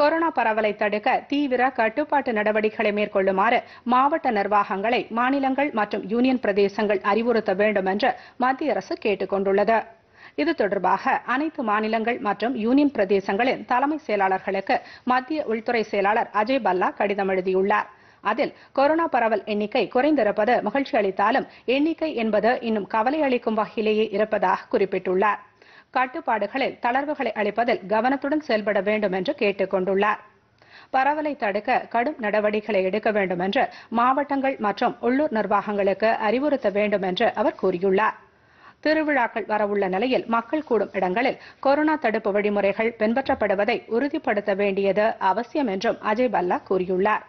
corona பரவலை தடுக்க தீவிர கட்டுப்பாட்டு நடவடிக்கைகளை மேற்கொள்ளுமாறு மாவட்ட நிர்வாகங்களை மாநிலங்கள் மற்றும் யூனியன் பிரதேசங்கள் அறிவுறுத்த வேண்டும் என்று மத்திய அரசு கேட்டுக் கொண்டுள்ளது இது தொடர்பாக அனைத்து மாநிலங்கள் மற்றும் யூனியன் பிரதேசங்களின் தலைமை செயலாளர்களுக்கு மத்திய உள்துறை செயலாளர் அஜய் பல்லா கடிதம் எழுதியுள்ளார் அதில் கொரோனா பரவல் எண்ணிக்கை குறைந்திருப்பது மகிழ்ச்சி அளித்தாலும் எண்ணிக்கை என்பது இன்னும் கவலை அளிக்கும் வகையிலேயே இருப்பதாக குறிப்பிட்டுள்ளார் கட்டுப்பாடுகளில் தளர்வுகளை அளிப்பதில் கவனத்துடன் செயல்பட வேண்டும் என்று கேட்டுக் கொண்டுள்ளார் பரவலை தடுக்க கடும் நடவடிக்கைகளை எடுக்க வேண்டும் என்று மாவட்டங்கள் மற்றும் உள்ளூர் நிர்வாகங்களுக்கு அறிவுறுத்த வேண்டும் என்று அவர் கூறியுள்ளார் திருவிழாக்கள் வரவுள்ள நிலையில் மக்கள் கூடும் இடங்களில் கொரோனா தடுப்பு வழிமுறைகள் பின்பற்றப்படுவதை உறுதிப்படுத்த வேண்டியது அவசியம் என்றும் அஜய் பல்லா கூறியுள்ளார்